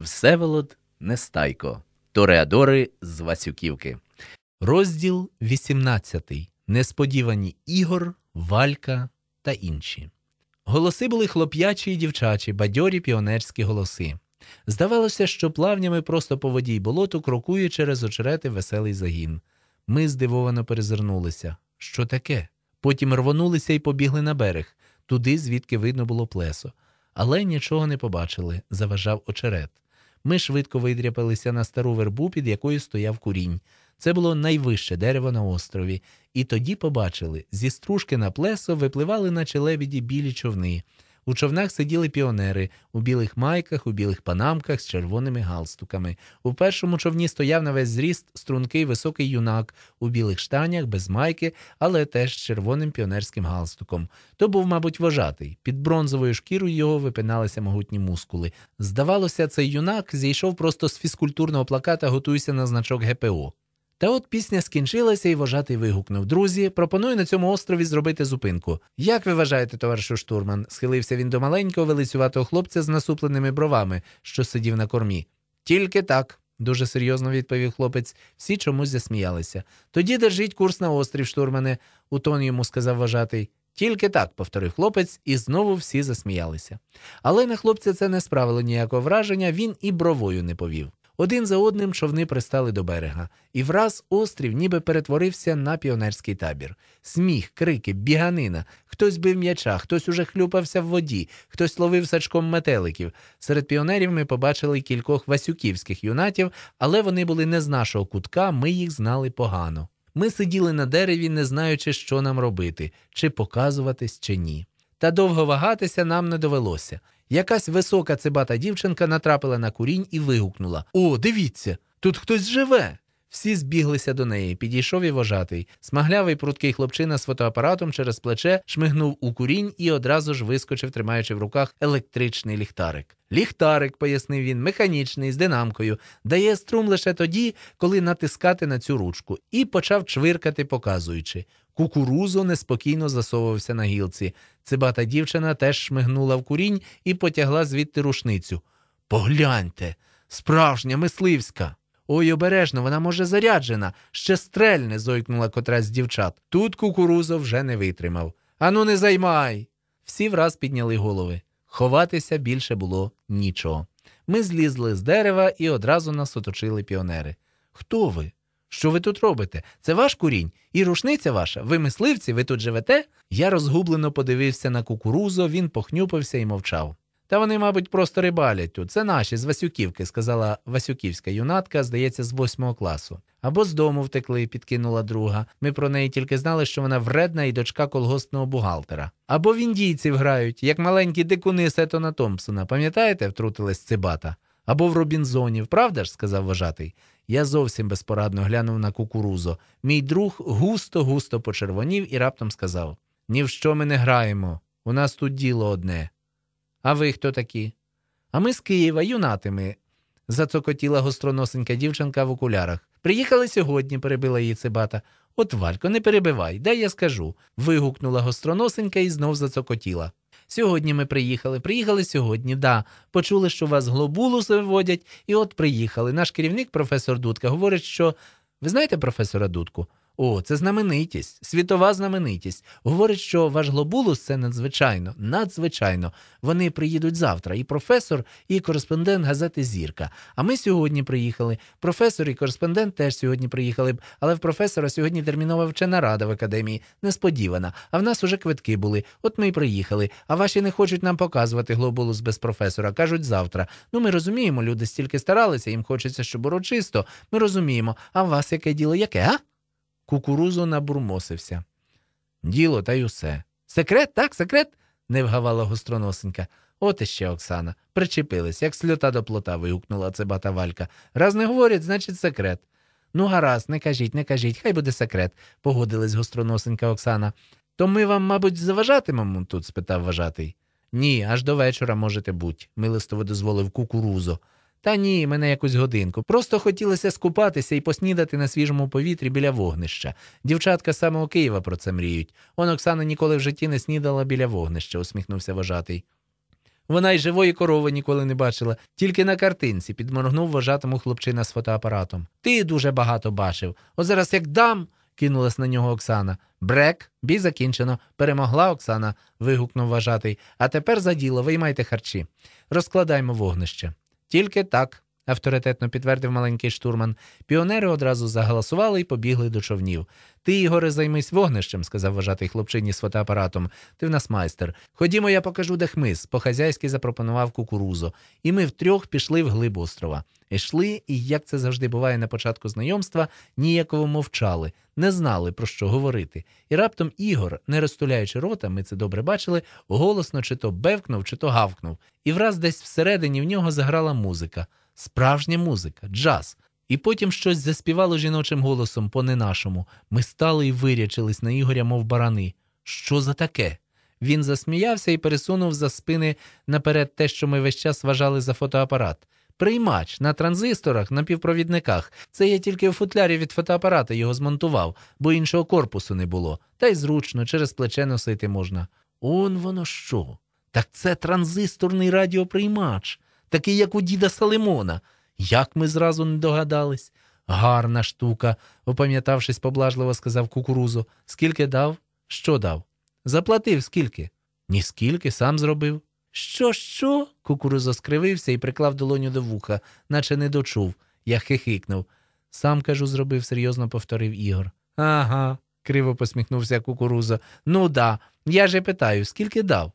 Всеволод Нестайко. Тореадори з Васюківки. Розділ 18. Несподівані Ігор, Валька та інші. Голоси були хлоп'ячі і дівчачі, бадьорі піонерські голоси. Здавалося, що плавнями просто по воді й болоту крокує через очерети веселий загін. Ми здивовано перезирнулися. Що таке? Потім рвонулися й побігли на берег, туди, звідки видно було плесо. Але нічого не побачили, заважав очерет. Ми швидко видряпалися на стару вербу, під якою стояв курінь. Це було найвище дерево на острові, і тоді побачили зі стружки на плесо випливали, наче лебіді білі човни. У човнах сиділи піонери у білих майках, у білих панамках з червоними галстуками. У першому човні стояв на весь зріст стрункий високий юнак у білих штанях, без майки, але теж з червоним піонерським галстуком. То був, мабуть, вожатий. Під бронзовою шкірою його випиналися могутні мускули. Здавалося, цей юнак зійшов просто з фізкультурного плаката, готуйся на значок ГПО. Та от пісня скінчилася, і вожатий вигукнув Друзі, пропоную на цьому острові зробити зупинку. Як ви вважаєте, товаришу штурман? схилився він до маленького велицюватого хлопця з насупленими бровами, що сидів на кормі. Тільки так, дуже серйозно відповів хлопець. Всі чомусь засміялися. Тоді держіть курс на острів, штурмане, у тон йому сказав вожатий. Тільки так, повторив хлопець, і знову всі засміялися. Але на хлопця це не справило ніякого враження, він і бровою не повів. Один за одним човни пристали до берега, і враз острів ніби перетворився на піонерський табір. Сміх, крики, біганина. Хтось бив м'яча, хтось уже хлюпався в воді, хтось ловив сачком метеликів. Серед піонерів ми побачили кількох васюківських юнатів, але вони були не з нашого кутка, ми їх знали погано. Ми сиділи на дереві, не знаючи, що нам робити, чи показуватись, чи ні. Та довго вагатися нам не довелося. Якась висока цибата дівчинка натрапила на курінь і вигукнула: О, дивіться, тут хтось живе. Всі збіглися до неї. Підійшов і вожатий. Смаглявий прудкий хлопчина з фотоапаратом через плече шмигнув у курінь і одразу ж вискочив, тримаючи в руках електричний ліхтарик. Ліхтарик, пояснив він, механічний, з динамкою, дає струм лише тоді, коли натискати на цю ручку, і почав чвиркати, показуючи. Кукурузо неспокійно засовувався на гілці. Цибата дівчина теж шмигнула в курінь і потягла звідти рушницю. Погляньте, справжня мисливська. Ой, обережно, вона може заряджена, ще стрельне, зойкнула котра з дівчат. Тут кукурузо вже не витримав. Ану, не займай. Всі враз підняли голови. Ховатися більше було нічого. Ми злізли з дерева і одразу нас оточили піонери. Хто ви? Що ви тут робите? Це ваш курінь і рушниця ваша. Ви мисливці, ви тут живете? Я розгублено подивився на кукурузо, він похнюпився і мовчав. Та вони, мабуть, просто рибалять тут. Це наші з Васюківки, сказала Васюківська юнатка, здається, з восьмого класу. Або з дому втекли, підкинула друга. Ми про неї тільки знали, що вона вредна і дочка колгоспного бухгалтера. Або в індійців грають, як маленькі дикуни Сетона Томпсона. Пам'ятаєте, втрутилась цибата? Або в Робінзонів, правда ж? сказав вожатий. Я зовсім безпорадно глянув на кукурузо. Мій друг густо-густо почервонів і раптом сказав: Ні в що ми не граємо, у нас тут діло одне. А ви хто такі? А ми з Києва, юнатими, зацокотіла гостроносенька дівчинка в окулярах. Приїхали сьогодні, перебила її цибата. От, Валько, не перебивай, дай я скажу. вигукнула гостроносенька і знов зацокотіла. Сьогодні ми приїхали. Приїхали сьогодні, да. Почули, що вас глобулус виводять, і от приїхали. Наш керівник, професор Дудка, говорить, що ви знаєте професора Дудку? О, це знаменитість, світова знаменитість. Говорить, що ваш глобулус це надзвичайно, надзвичайно. Вони приїдуть завтра. І професор, і кореспондент газети Зірка. А ми сьогодні приїхали. Професор і кореспондент теж сьогодні приїхали б, але в професора сьогодні термінова вчена рада в академії. Несподівана. А в нас уже квитки були. От ми й приїхали. А ваші не хочуть нам показувати глобулус без професора. кажуть завтра. Ну ми розуміємо, люди стільки старалися, їм хочеться, щоб урочисто. Ми розуміємо. А в вас яке діло? Яке? а? кукурузу набурмосився. Діло та й усе. Секрет, так, секрет? не вгавала гостроносенька. От іще Оксана. Причепились, як сльота до плота, вигукнула цибата Валька. Раз не говорять, значить секрет. Ну, гаразд, не кажіть, не кажіть, хай буде секрет, погодилась гостроносенька Оксана. То ми вам, мабуть, заважатимемо тут? спитав вважатий. Ні, аж до вечора можете бути, милистово дозволив кукурузо. Та ні, мене якусь годинку. Просто хотілося скупатися і поснідати на свіжому повітрі біля вогнища. Дівчатка саме у Києва про це мріють. Он Оксана ніколи в житті не снідала біля вогнища, усміхнувся вожатий. Вона й живої корови ніколи не бачила, тільки на картинці, підморгнув вожатому хлопчина з фотоапаратом. Ти дуже багато бачив. О зараз як дам. кинулась на нього Оксана. Брек, бій закінчено. Перемогла Оксана. вигукнув вожатий. А тепер за діло, виймайте харчі. Розкладаймо вогнище. Тільки так авторитетно підтвердив маленький штурман. Піонери одразу заголосували і побігли до човнів. Ти, Ігоре, займись вогнищем, сказав вважатий хлопчині з фотоапаратом. Ти в нас майстер. Ходімо, я покажу, де хмиз. По хазяйськи запропонував кукурузу, І ми втрьох пішли в глиб острова. Йшли, і як це завжди буває на початку знайомства, ніяково мовчали, не знали, про що говорити. І раптом Ігор, не розтуляючи рота, ми це добре бачили, голосно чи то бевкнув, чи то гавкнув. І враз десь всередині в нього заграла музика справжня музика, джаз. І потім щось заспівало жіночим голосом по не нашому. Ми стали і вирячились на Ігоря, мов барани. Що за таке? Він засміявся і пересунув за спини наперед те, що ми весь час вважали за фотоапарат. Приймач на транзисторах, на півпровідниках. Це я тільки у футлярі від фотоапарата його змонтував, бо іншого корпусу не було. Та й зручно, через плече носити можна. Он воно що? Так це транзисторний радіоприймач такий, як у діда Салимона. Як ми зразу не догадались? Гарна штука, опам'ятавшись, поблажливо сказав кукурузо. Скільки дав? Що дав? Заплатив скільки? Ніскільки, сам зробив. Що, що? Кукурузо скривився і приклав долоню до вуха, наче не дочув. Я хихикнув. Сам кажу, зробив, серйозно повторив Ігор. Ага, криво посміхнувся кукурузо. Ну да. Я же питаю, скільки дав?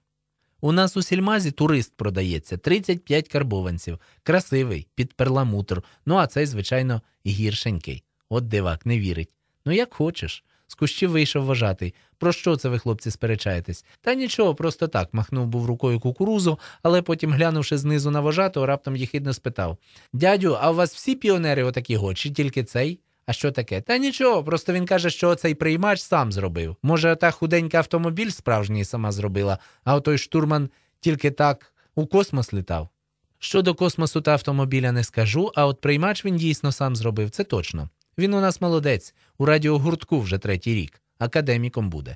У нас у сільмазі турист продається 35 карбованців, красивий, під перламутр. Ну а цей, звичайно, гіршенький. От дивак не вірить. Ну, як хочеш. З кущів вийшов вважатий. Про що це ви, хлопці, сперечаєтесь? Та нічого, просто так. Махнув був рукою кукурузу, але потім, глянувши знизу на вожатого, раптом їхідно спитав: Дядю, а у вас всі піонери отакі го, чи тільки цей? А що таке? Та нічого, просто він каже, що цей приймач сам зробив. Може, та худенька автомобіль справжній сама зробила, а той штурман тільки так у космос літав. Щодо космосу та автомобіля не скажу, а от приймач він дійсно сам зробив, це точно. Він у нас молодець, у радіогуртку вже третій рік, академіком буде.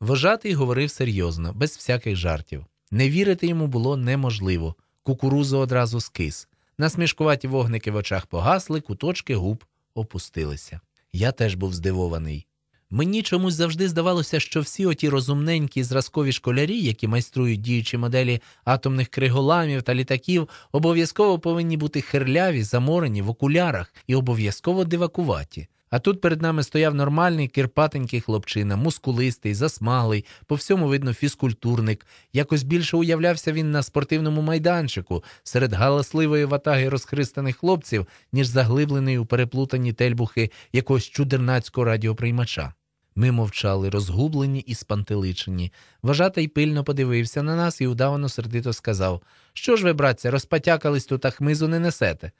Вожатий говорив серйозно, без всяких жартів. Не вірити йому було неможливо. Кукурузу одразу скис. Насмішкуваті вогники в очах погасли, куточки губ опустилися. Я теж був здивований. Мені чомусь завжди здавалося, що всі оті розумненькі зразкові школярі, які майструють діючі моделі атомних криголамів та літаків, обов'язково повинні бути хирляві, заморені в окулярах і обов'язково дивакуваті. А тут перед нами стояв нормальний кирпатенький хлопчина, мускулистий, засмаглий, по всьому видно фізкультурник. Якось більше уявлявся він на спортивному майданчику серед галасливої ватаги розхристаних хлопців, ніж заглиблений у переплутані тельбухи якогось чудернацького радіоприймача. Ми мовчали, розгублені і спантеличені. Вважатий пильно подивився на нас і удавано сердито сказав: Що ж ви, братця, розпотякались тут, а хмизу не несете?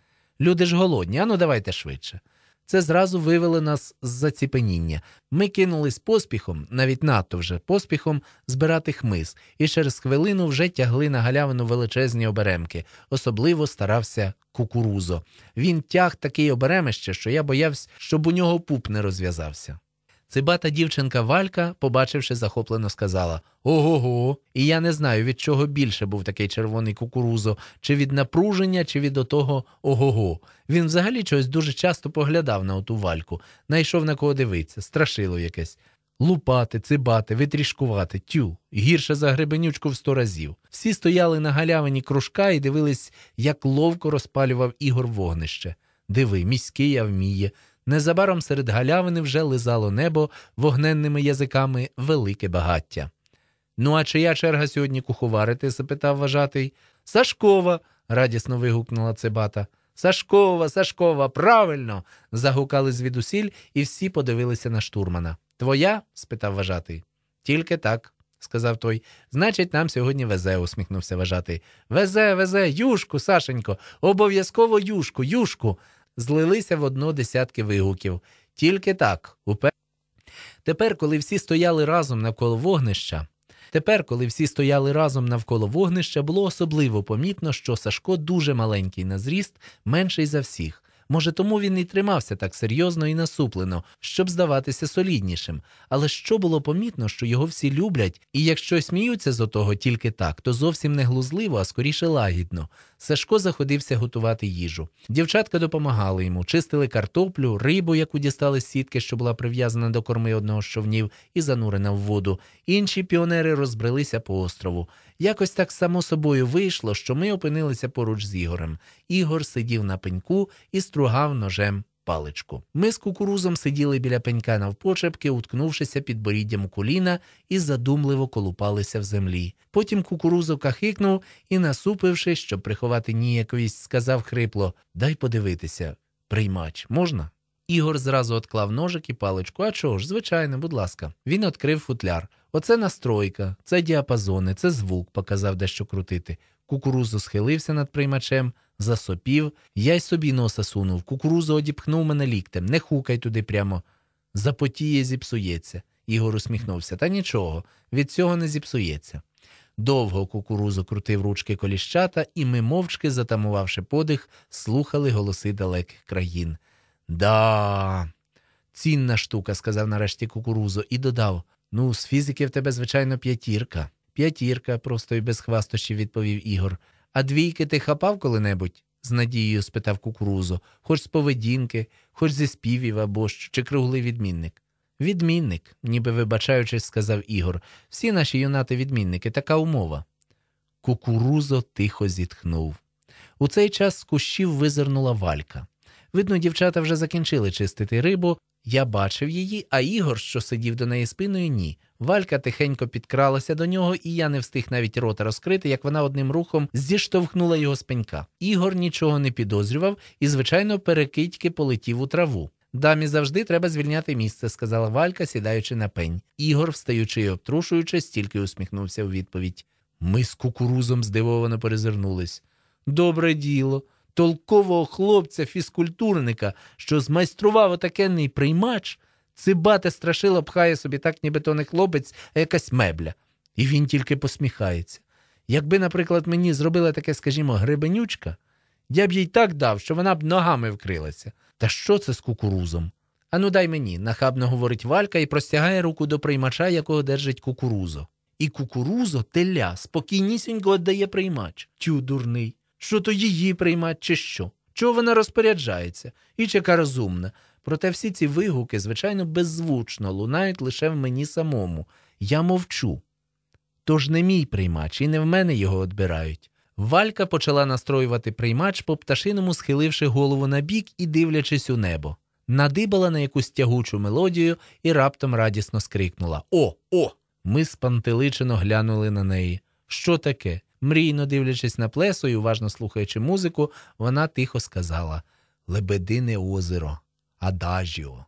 Люди ж голодні, ану давайте швидше. Це зразу вивело нас з заціпеніння. Ми кинулись поспіхом, навіть надто вже поспіхом, збирати хмиз, і через хвилину вже тягли на галявину величезні оберемки. Особливо старався кукурузо. Він тяг такий оберемище, що я боявся, щоб у нього пуп не розв'язався. Цибата дівчинка Валька, побачивши, захоплено сказала Ого. го І я не знаю, від чого більше був такий червоний кукурузо, чи від напруження, чи від отого ого. го Він взагалі чогось дуже часто поглядав на оту вальку, найшов на кого дивитися, страшило якесь. Лупати, цибати, витрішкувати, тю, гірше за гребенючку в сто разів. Всі стояли на галявині кружка і дивились, як ловко розпалював Ігор вогнище. Диви, міський я вміє. Незабаром серед галявини вже лизало небо вогненними язиками велике багаття. Ну, а чия черга сьогодні куховарити? запитав вважатий. Сашкова. радісно вигукнула цибата. Сашкова, Сашкова, правильно. загукали звідусіль, і всі подивилися на штурмана. Твоя? спитав вважатий. Тільки так, сказав той. Значить, нам сьогодні везе, усміхнувся вважатий. Везе, везе, юшку, Сашенько, обов'язково юшку, юшку злилися в одно десятки вигуків. Тільки так. Упер... Тепер, коли всі стояли разом навколо вогнища, тепер, коли всі стояли разом навколо вогнища, було особливо помітно, що Сашко дуже маленький на зріст, менший за всіх. Може, тому він і тримався так серйозно і насуплено, щоб здаватися соліднішим. Але що було помітно, що його всі люблять, і якщо сміються з отого тільки так, то зовсім не глузливо, а скоріше лагідно. Сашко заходився готувати їжу. Дівчатка допомагали йому, чистили картоплю, рибу, яку дістали з сітки, що була прив'язана до корми одного з човнів, і занурена в воду. Інші піонери розбрелися по острову. Якось так само собою вийшло, що ми опинилися поруч з Ігорем. Ігор сидів на пеньку і стругав ножем паличку. Ми з кукурузом сиділи біля пенька навпочепки, уткнувшися під боріддям коліна і задумливо колупалися в землі. Потім кукурузо кахикнув і, насупивши, щоб приховати ніяковість, сказав хрипло: Дай подивитися, приймач можна? Ігор зразу отклав ножик і паличку. А чого ж, звичайно, будь ласка, він відкрив футляр. Оце настройка, це діапазони, це звук, показав дещо крутити. Кукурузу схилився над приймачем, засопів, я й собі носа сунув. Кукурузу одіпхнув мене ліктем. Не хукай туди прямо. Запотіє, зіпсується. Ігор усміхнувся. Та нічого, від цього не зіпсується. Довго кукурузо крутив ручки коліщата, і ми, мовчки, затамувавши подих, слухали голоси далеких країн. Да. Цінна штука, сказав нарешті кукурузо, і додав Ну, з фізики в тебе, звичайно, п'ятірка. П'ятірка, просто і без хвастощів відповів Ігор. А двійки ти хапав коли-небудь? з надією спитав кукурузо, хоч з поведінки, хоч зі співів або що, чи круглий відмінник. Відмінник, ніби вибачаючись, сказав Ігор. Всі наші юнати відмінники, така умова. Кукурузо тихо зітхнув. У цей час з кущів визирнула валька. Видно, дівчата вже закінчили чистити рибу, я бачив її, а Ігор, що сидів до неї спиною, ні. Валька тихенько підкралася до нього, і я не встиг навіть рота розкрити, як вона одним рухом зіштовхнула його з пенька. Ігор нічого не підозрював і, звичайно, перекидьки полетів у траву. Дамі завжди треба звільняти місце, сказала Валька, сідаючи на пень. Ігор, встаючи і обтрушуючи, стільки усміхнувся у відповідь. Ми з кукурузом здивовано перезирнулись. Добре діло толкового хлопця-фізкультурника, що змайстрував отакенний приймач, цибате страшило пхає собі так, ніби то не хлопець, а якась мебля. І він тільки посміхається. Якби, наприклад, мені зробила таке, скажімо, гребенючка, я б їй так дав, що вона б ногами вкрилася. Та що це з кукурузом? Ану, дай мені, нахабно говорить Валька і простягає руку до приймача, якого держить кукурузо. І кукурузо теля спокійнісінько віддає приймач. Тю дурний що то її приймати, чи що, чого вона розпоряджається, і чека розумна. Проте всі ці вигуки, звичайно, беззвучно лунають лише в мені самому. Я мовчу. Тож не мій приймач, і не в мене його відбирають. Валька почала настроювати приймач по пташиному, схиливши голову на бік і дивлячись у небо. Надибала на якусь тягучу мелодію і раптом радісно скрикнула О, о! Ми спантеличено глянули на неї. Що таке? Мрійно дивлячись на плесо і уважно слухаючи музику, вона тихо сказала Лебедине озеро, адажіо.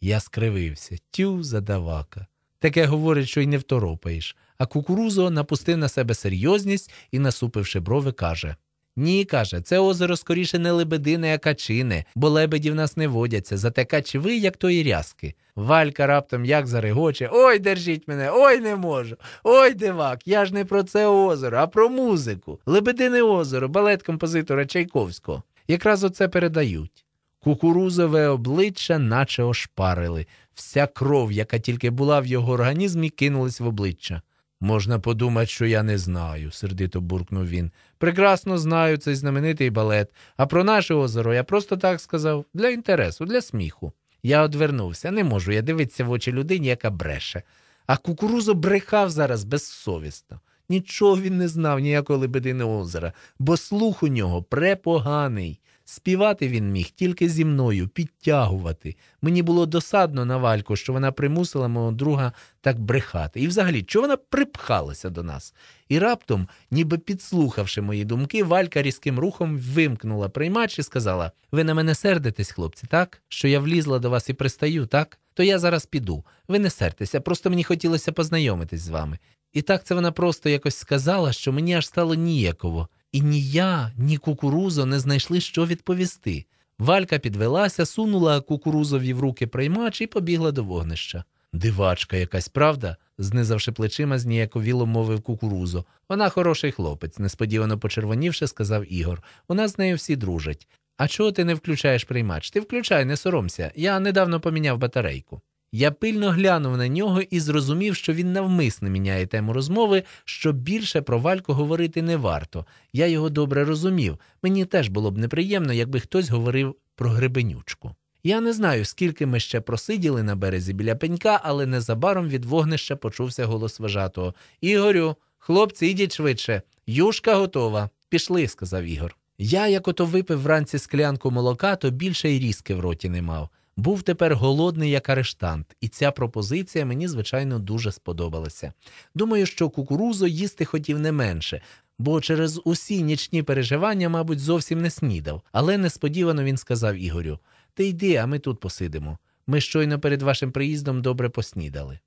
Я скривився, тю задавака. Таке говорить, що й не второпаєш. А кукурузо напустив на себе серйозність і, насупивши брови, каже ні, каже, це озеро скоріше не лебедине, а качине, бо лебеді в нас не водяться, зате качеви, як тої рязки. Валька раптом як зарегоче Ой, держіть мене, ой не можу. Ой, дивак, я ж не про це озеро, а про музику. Лебедине озеро, балет композитора Чайковського. Якраз оце передають. Кукурузове обличчя наче ошпарили. Вся кров, яка тільки була в його організмі, кинулась в обличчя. Можна подумати, що я не знаю, сердито буркнув він. Прекрасно знаю цей знаменитий балет, а про наше озеро я просто так сказав для інтересу, для сміху. Я одвернувся, не можу я дивитися в очі людині, яка бреше. А кукурузо брехав зараз безсовісно. Нічого він не знав ніякої лебедини озера, бо слух у нього препоганий. Співати він міг тільки зі мною, підтягувати. Мені було досадно на вальку, що вона примусила мого друга так брехати. І взагалі, чого вона припхалася до нас? І раптом, ніби підслухавши мої думки, Валька різким рухом вимкнула приймач і сказала: Ви на мене сердитесь, хлопці, так? Що я влізла до вас і пристаю, так? То я зараз піду. Ви не сертеся, просто мені хотілося познайомитись з вами. І так це вона просто якось сказала, що мені аж стало ніяково і ні я, ні кукурузо не знайшли, що відповісти. Валька підвелася, сунула кукурузові в руки приймач і побігла до вогнища. Дивачка, якась правда, знизавши плечима, зніяковіло мовив кукурузо. Вона хороший хлопець, несподівано почервонівши, сказав Ігор. У нас з нею всі дружать. А чого ти не включаєш приймач? Ти включай, не соромся. Я недавно поміняв батарейку. Я пильно глянув на нього і зрозумів, що він навмисно міняє тему розмови, що більше про Вальку говорити не варто. Я його добре розумів. Мені теж було б неприємно, якби хтось говорив про гребенючку. Я не знаю, скільки ми ще просиділи на березі біля пенька, але незабаром від вогнища почувся голос вожатого. Ігорю, хлопці, йдіть швидше. Юшка готова. Пішли, сказав Ігор. Я, як ото випив вранці склянку молока, то більше й різки в роті не мав. Був тепер голодний як арештант, і ця пропозиція мені, звичайно, дуже сподобалася. Думаю, що кукурузо їсти хотів не менше, бо через усі нічні переживання, мабуть, зовсім не снідав. Але несподівано він сказав Ігорю: Ти йди, а ми тут посидимо. Ми щойно перед вашим приїздом добре поснідали.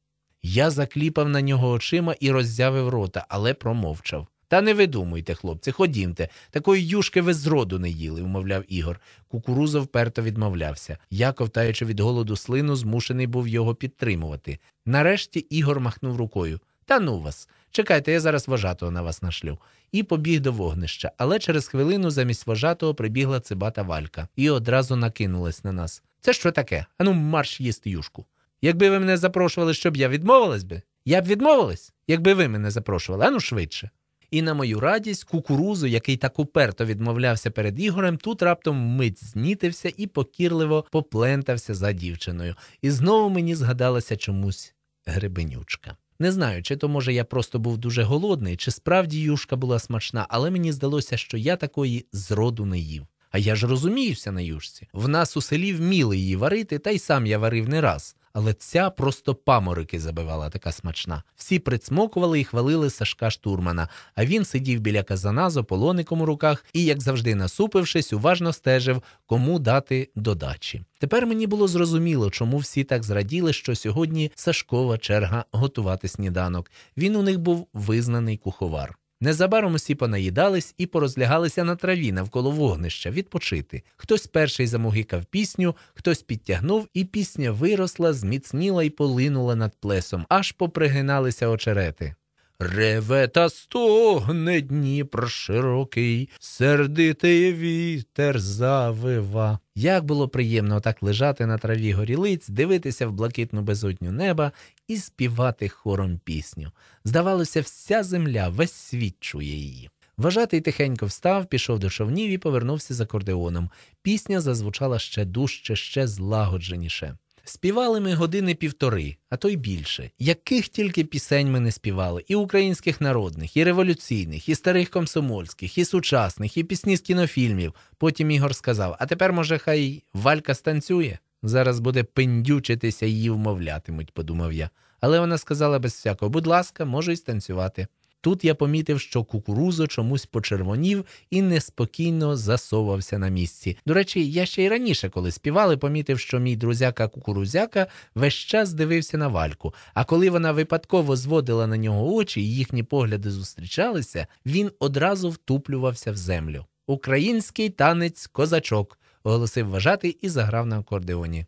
Я закліпав на нього очима і роззявив рота, але промовчав. Та не видумуйте, хлопці, ходімте. Такої юшки ви зроду не їли, умовляв Ігор. Кукуруза вперто відмовлявся. Я, ковтаючи від голоду слину, змушений був його підтримувати. Нарешті Ігор махнув рукою. Та ну вас. Чекайте, я зараз вожатого на вас нашлю. І побіг до вогнища. Але через хвилину замість вожатого прибігла цибата валька і одразу накинулась на нас. Це що таке? Ану, марш їсти юшку. Якби ви мене запрошували, щоб я відмовилась би, я б відмовилась, якби ви мене запрошували, ану швидше. І на мою радість, кукурузу, який так уперто відмовлявся перед Ігорем, тут раптом мить знітився і покірливо поплентався за дівчиною. І знову мені згадалася чомусь гребенючка. Не знаю, чи то може я просто був дуже голодний, чи справді юшка була смачна, але мені здалося, що я такої зроду не їв. А я ж розуміюся на юшці. В нас у селі вміли її варити, та й сам я варив не раз але ця просто паморики забивала така смачна. Всі прицмокували і хвалили Сашка штурмана. А він сидів біля казана з ополоником у руках і, як завжди, насупившись, уважно стежив, кому дати додачі. Тепер мені було зрозуміло, чому всі так зраділи, що сьогодні Сашкова черга готувати сніданок. Він у них був визнаний куховар. Незабаром усі понаїдались і порозлягалися на траві навколо вогнища відпочити. Хтось перший замугикав пісню, хтось підтягнув, і пісня виросла, зміцніла і полинула над плесом, аж попригиналися очерети. Реве та стогне Дніпро широкий, сердитий вітер завива. Як було приємно так лежати на траві горілиць, дивитися в блакитну безодню неба і співати хором пісню. Здавалося, вся земля весь світ чує її. Вважатий тихенько встав, пішов до човнів і повернувся з акордеоном. Пісня зазвучала ще дужче, ще злагодженіше. Співали ми години півтори, а то й більше, яких тільки пісень ми не співали: і українських народних, і революційних, і старих комсомольських, і сучасних, і пісні з кінофільмів. Потім Ігор сказав: А тепер, може, хай валька станцює? Зараз буде пендючитися її вмовлятимуть, подумав я. Але вона сказала без всякого, будь ласка, можу й станцювати. Тут я помітив, що кукурузо чомусь почервонів і неспокійно засовався на місці. До речі, я ще й раніше, коли співали, помітив, що мій друзяка кукурузяка весь час дивився на вальку. А коли вона випадково зводила на нього очі і їхні погляди зустрічалися, він одразу втуплювався в землю. Український танець козачок оголосив вважати і заграв на акордеоні.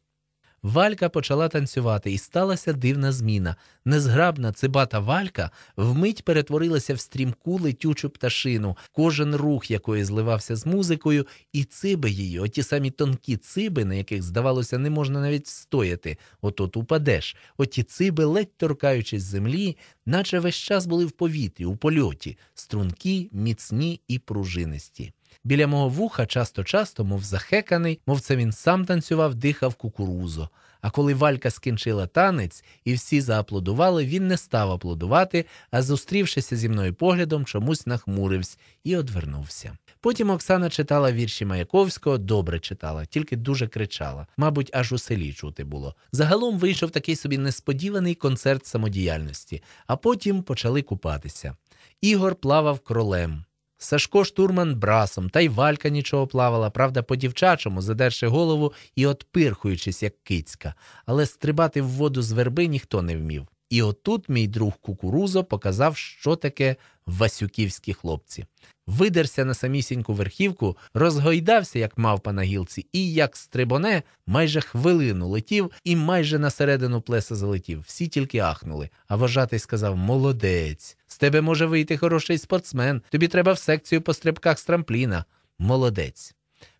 Валька почала танцювати, і сталася дивна зміна. Незграбна цибата валька вмить перетворилася в стрімку летючу пташину, кожен рух якої зливався з музикою, і циби її, оті самі тонкі циби, на яких, здавалося, не можна навіть стояти. Ото отот упадеш. Оті циби, ледь торкаючись землі, наче весь час були в повітрі, у польоті, стрункі, міцні і пружинисті. Біля мого вуха часто-часто, мов захеканий, мов це він сам танцював, дихав кукурузо. А коли Валька скінчила танець і всі зааплодували, він не став аплодувати, а зустрівшися зі мною поглядом, чомусь нахмурився і одвернувся. Потім Оксана читала вірші Маяковського, добре читала, тільки дуже кричала, мабуть, аж у селі чути було. Загалом вийшов такий собі несподіваний концерт самодіяльності, а потім почали купатися. Ігор плавав кролем. Сашко штурман брасом, та й валька нічого плавала, правда, по дівчачому, задерши голову і отпирхуючись, як кицька, але стрибати в воду з верби ніхто не вмів. І отут мій друг кукурузо показав, що таке васюківські хлопці видерся на самісіньку верхівку, розгойдався, як мавпа на гілці, і, як стрибоне, майже хвилину летів і майже на середину плеса залетів. Всі тільки ахнули. А вожатий сказав: Молодець, з тебе може вийти хороший спортсмен. Тобі треба в секцію по стрибках з трампліна. Молодець.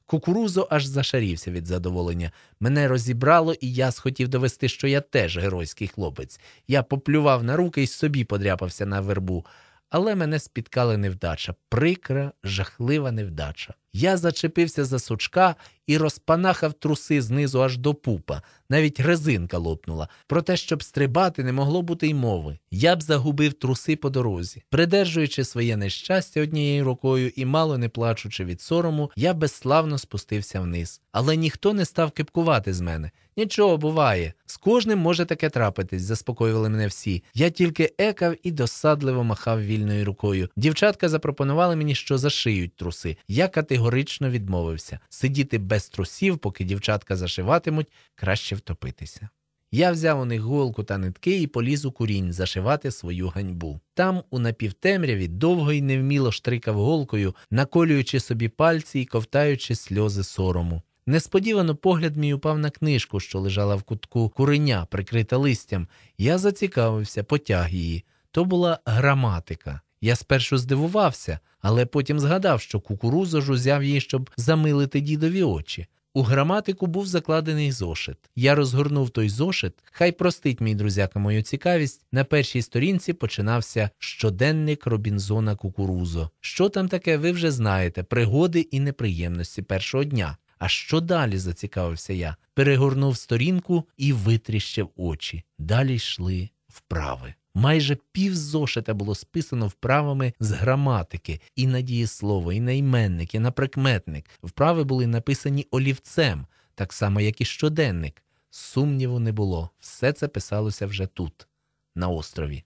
Кукурузо аж зашарівся від задоволення. Мене розібрало, і я схотів довести, що я теж геройський хлопець. Я поплював на руки і собі подряпався на вербу. Але мене спіткала невдача, прикра, жахлива невдача. Я зачепився за сучка і розпанахав труси знизу аж до пупа, навіть резинка лопнула. Про те, щоб стрибати, не могло бути й мови. Я б загубив труси по дорозі. Придержуючи своє нещастя однією рукою і мало не плачучи від сорому, я безславно спустився вниз. Але ніхто не став кипкувати з мене. Нічого буває. З кожним може таке трапитись, заспокоювали мене всі. Я тільки екав і досадливо махав вільною рукою. Дівчатка запропонували мені, що зашиють труси. Я категорично категорично відмовився сидіти без трусів, поки дівчатка зашиватимуть, краще втопитися. Я взяв у них голку та нитки і поліз у курінь зашивати свою ганьбу. Там, у напівтемряві, довго й невміло штрикав голкою, наколюючи собі пальці і ковтаючи сльози сорому. Несподівано погляд мій упав на книжку, що лежала в кутку куреня, прикрита листям. Я зацікавився, потяг її. То була граматика. Я спершу здивувався, але потім згадав, що кукурузо ж узяв її, щоб замилити дідові очі. У граматику був закладений зошит. Я розгорнув той зошит. Хай простить мій друзяка мою цікавість. На першій сторінці починався щоденник Робінзона Кукурузо. Що там таке, ви вже знаєте, пригоди і неприємності першого дня. А що далі? зацікавився я. Перегорнув сторінку і витріщив очі. Далі йшли вправи. Майже пів зошита було списано вправами з граматики, і на дієслово, і на іменник, і на прикметник. Вправи були написані олівцем, так само, як і щоденник. Сумніву не було, все це писалося вже тут, на острові.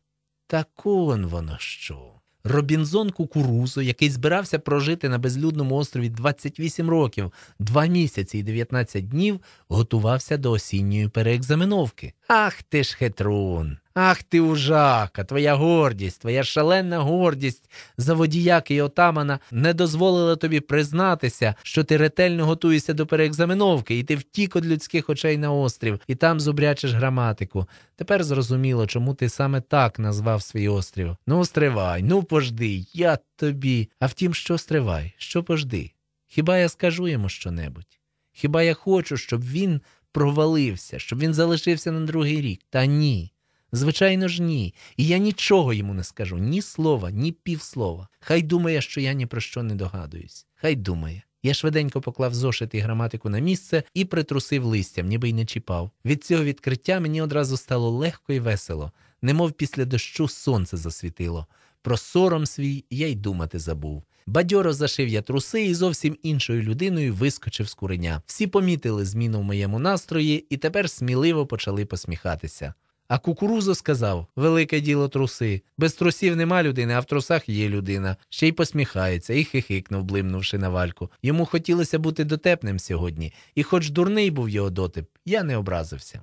Так он воно що. Робінзон Кукурузо, який збирався прожити на безлюдному острові 28 років, 2 місяці і 19 днів, готувався до осінньої переекзаменовки. Ах ти ж хитрун! Ах ти ужака, твоя гордість, твоя шалена гордість за водіяки і отамана не дозволила тобі признатися, що ти ретельно готуєшся до переекзаменовки, і ти втік від людських очей на острів, і там зубрячиш граматику. Тепер зрозуміло, чому ти саме так назвав свій острів. Ну, стривай, ну пожди, я тобі. А втім, що стривай, що пожди? Хіба я скажу йому щонебудь? Хіба я хочу, щоб він провалився, щоб він залишився на другий рік? Та ні. Звичайно ж, ні. І я нічого йому не скажу, ні слова, ні півслова. Хай думає, що я ні про що не догадуюсь. Хай думає. Я швиденько поклав зошит і граматику на місце і притрусив листям, ніби й не чіпав. Від цього відкриття мені одразу стало легко і весело, немов після дощу сонце засвітило. Про сором свій я й думати забув. Бадьоро зашив я труси і зовсім іншою людиною вискочив з куреня. Всі помітили зміну в моєму настрої і тепер сміливо почали посміхатися. А кукурузо сказав велике діло труси. Без трусів нема людини, а в трусах є людина. Ще й посміхається і хихикнув, блимнувши на вальку. Йому хотілося бути дотепним сьогодні, і, хоч дурний був його дотип, я не образився.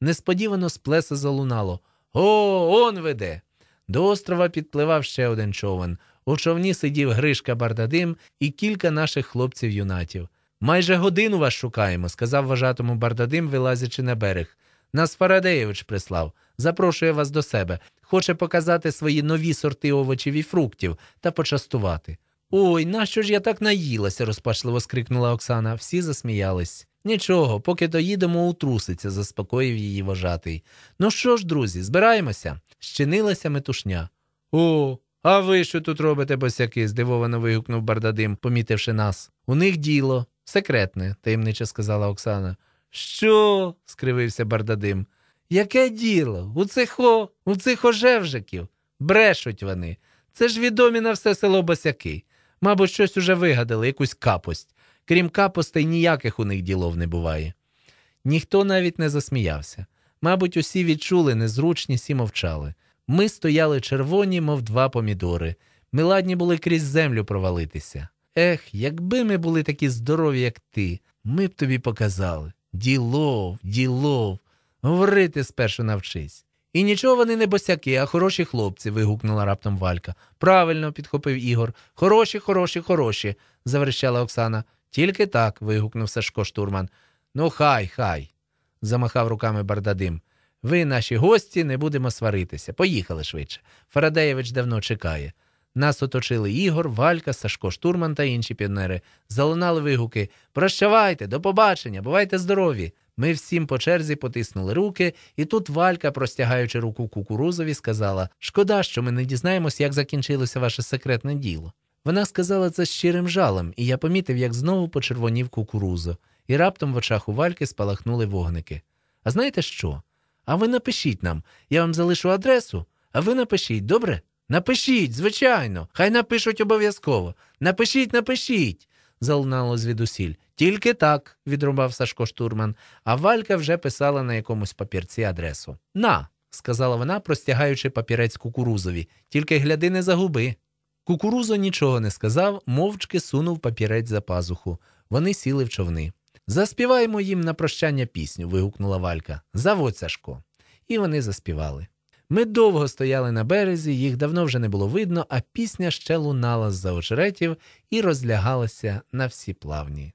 Несподівано з плеса залунало О, он веде! До острова підпливав ще один човен. У човні сидів Гришка Бардадим і кілька наших хлопців-юнатів. Майже годину вас шукаємо, сказав вважатому Бардадим, вилазячи на берег. Нас Фарадеєвич прислав, запрошує вас до себе, хоче показати свої нові сорти овочів і фруктів та почастувати. Ой, нащо ж я так наїлася? розпачливо скрикнула Оксана. Всі засміялись. Нічого, поки доїдемо, утруситься, заспокоїв її вожатий. Ну що ж, друзі, збираємося? Щинилася метушня. О, а ви що тут робите, босяки? здивовано вигукнув бардадим, помітивши нас. У них діло секретне, таємниче сказала Оксана. Що? скривився Бардадим. Яке діло? У цих о... у цих ожевжиків? Брешуть вони. Це ж відомі на все село босяки. Мабуть, щось уже вигадали, якусь капость. Крім капостей, ніяких у них ділов не буває. Ніхто навіть не засміявся. Мабуть, усі відчули незручність і мовчали. Ми стояли червоні, мов два помідори. Ми ладні були крізь землю провалитися. Ех, якби ми були такі здорові, як ти, ми б тобі показали. Ділов, ділов, говорити спершу навчись. І нічого вони не босяки, а хороші хлопці. вигукнула раптом Валька. Правильно, підхопив Ігор. Хороші, хороші, хороші, заверещала Оксана. Тільки так. вигукнув Сашко штурман. Ну, хай, хай. замахав руками бардадим. Ви, наші гості, не будемо сваритися. Поїхали швидше. Фарадеєвич давно чекає. Нас оточили Ігор, Валька, Сашко Штурман та інші піонери. Залунали вигуки Прощавайте, до побачення, бувайте здорові! Ми всім по черзі потиснули руки, і тут Валька, простягаючи руку кукурузові, сказала: Шкода, що ми не дізнаємось, як закінчилося ваше секретне діло. Вона сказала це щирим жалем, і я помітив, як знову почервонів кукурузо, і раптом в очах у Вальки спалахнули вогники. А знаєте що? А ви напишіть нам, я вам залишу адресу, а ви напишіть, добре? Напишіть, звичайно, хай напишуть обов'язково. Напишіть, напишіть, залунало звідусіль. Тільки так, відрубав Сашко штурман, а Валька вже писала на якомусь папірці адресу. На, сказала вона, простягаючи папірець кукурузові, тільки гляди не загуби. Кукурузо нічого не сказав, мовчки сунув папірець за пазуху. Вони сіли в човни. Заспіваємо їм на прощання пісню. вигукнула Валька. Заводь Сашко. І вони заспівали. Ми довго стояли на березі, їх давно вже не було видно, а пісня ще лунала з за очеретів і розлягалася на всі плавні.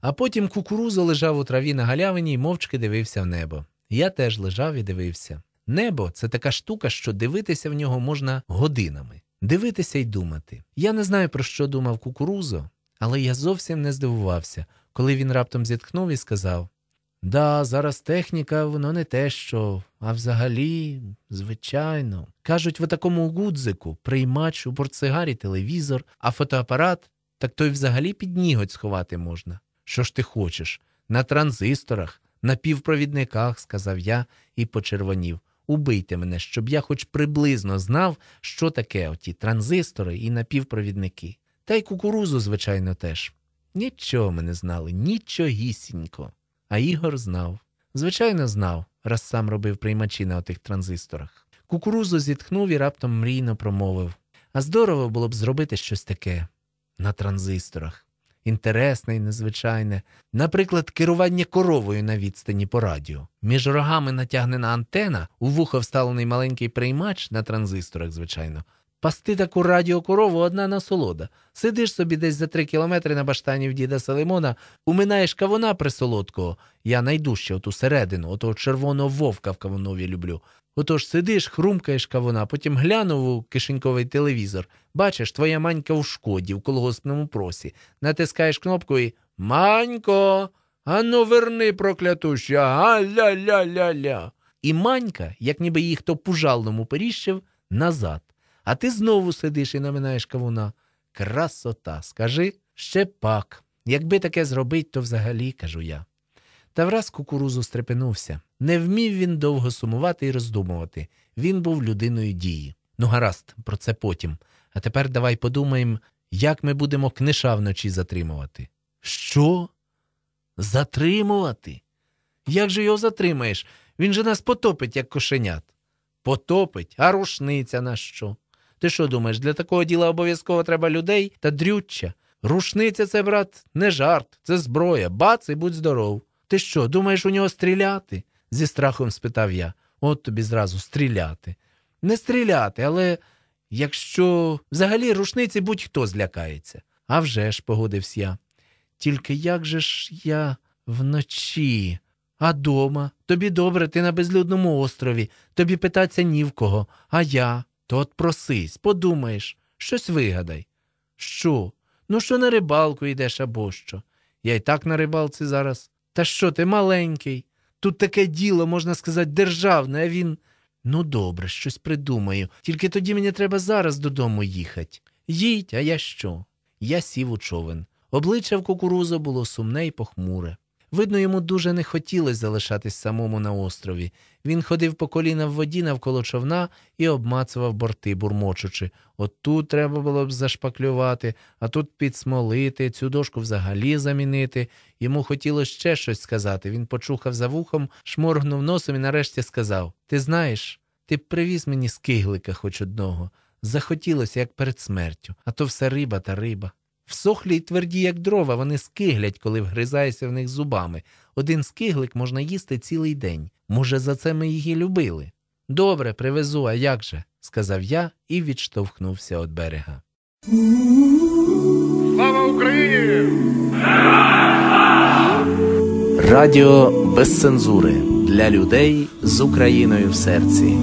А потім кукурузо лежав у траві на галявині і мовчки дивився в небо. Я теж лежав і дивився. Небо це така штука, що дивитися в нього можна годинами, дивитися й думати. Я не знаю, про що думав кукурузо, але я зовсім не здивувався, коли він раптом зітхнув і сказав: Да, зараз техніка, воно не те, що а взагалі, звичайно, кажуть, в такому гудзику приймач у портсигарі телевізор, а фотоапарат так той взагалі під ніготь сховати можна. Що ж ти хочеш? На транзисторах, на півпровідниках, сказав я і почервонів. Убийте мене, щоб я хоч приблизно знав, що таке оті транзистори і напівпровідники. Та й кукурузу, звичайно, теж. Нічого ми не знали, нічогісінько. А Ігор знав. Звичайно, знав раз сам робив приймачі на отих транзисторах. Кукурузу зітхнув і раптом мрійно промовив А здорово було б зробити щось таке на транзисторах. Інтересне і незвичайне, наприклад, керування коровою на відстані по радіо. Між рогами натягнена антена, у вухо вставлений маленький приймач на транзисторах, звичайно. Пасти таку радіокорову одна насолода. Сидиш собі десь за три кілометри на баштанів діда Салимона, уминаєш кавуна присолодкого. Я найдужче оту середину, ото червоного вовка в кавунові люблю. Отож сидиш, хрумкаєш кавуна, потім глянув у кишеньковий телевізор. Бачиш, твоя манька у шкоді, в колгоспному просі. Натискаєш кнопку і Манько, ану верни проклятуща, а-ля-ля-ля-ля. І манька, як ніби їх хто пужалному періщив, назад а ти знову сидиш і наминаєш кавуна. Красота. Скажи ще пак. Якби таке зробить, то взагалі кажу я. Та враз кукурузу стрепенувся. Не вмів він довго сумувати і роздумувати. Він був людиною дії. Ну, гаразд, про це потім. А тепер давай подумаємо, як ми будемо книша вночі затримувати. Що? Затримувати? Як же його затримаєш? Він же нас потопить, як кошенят. Потопить, а рушниця на що? Ти що думаєш, для такого діла обов'язково треба людей та дрюччя? Рушниця це, брат, не жарт, це зброя. Бац і будь здоров. Ти що, думаєш у нього стріляти? зі страхом спитав я. От тобі зразу стріляти. Не стріляти, але якщо взагалі рушниці будь-хто злякається. «А вже ж», – погодився я. Тільки як же ж я вночі, а дома? Тобі добре, ти на безлюдному острові, тобі питаться ні в кого, а я. То от просись, подумаєш, щось вигадай. Що? Ну, що на рибалку йдеш або що? Я й так на рибалці зараз. Та що ти маленький? Тут таке діло, можна сказати, державне, а він. Ну, добре, щось придумаю. Тільки тоді мені треба зараз додому їхати. Їдь, а я що? Я сів у човен. Обличчя в кукурузу було сумне й похмуре. Видно, йому дуже не хотілося залишатись самому на острові. Він ходив по коліна в воді навколо човна і обмацував борти, бурмочучи. От тут треба було б зашпаклювати, а тут підсмолити, цю дошку взагалі замінити. Йому хотілося ще щось сказати. Він почухав за вухом, шморгнув носом і нарешті сказав: Ти знаєш, ти привіз мені скиглика хоч одного. Захотілося, як перед смертю, а то все риба та риба. Всохлі й тверді, як дрова, вони скиглять, коли вгризаєшся в них зубами. Один скиглик можна їсти цілий день. Може, за це ми її любили. Добре, привезу, а як же? сказав я і відштовхнувся від берега. Слава Україні! Радіо без цензури для людей з Україною в серці.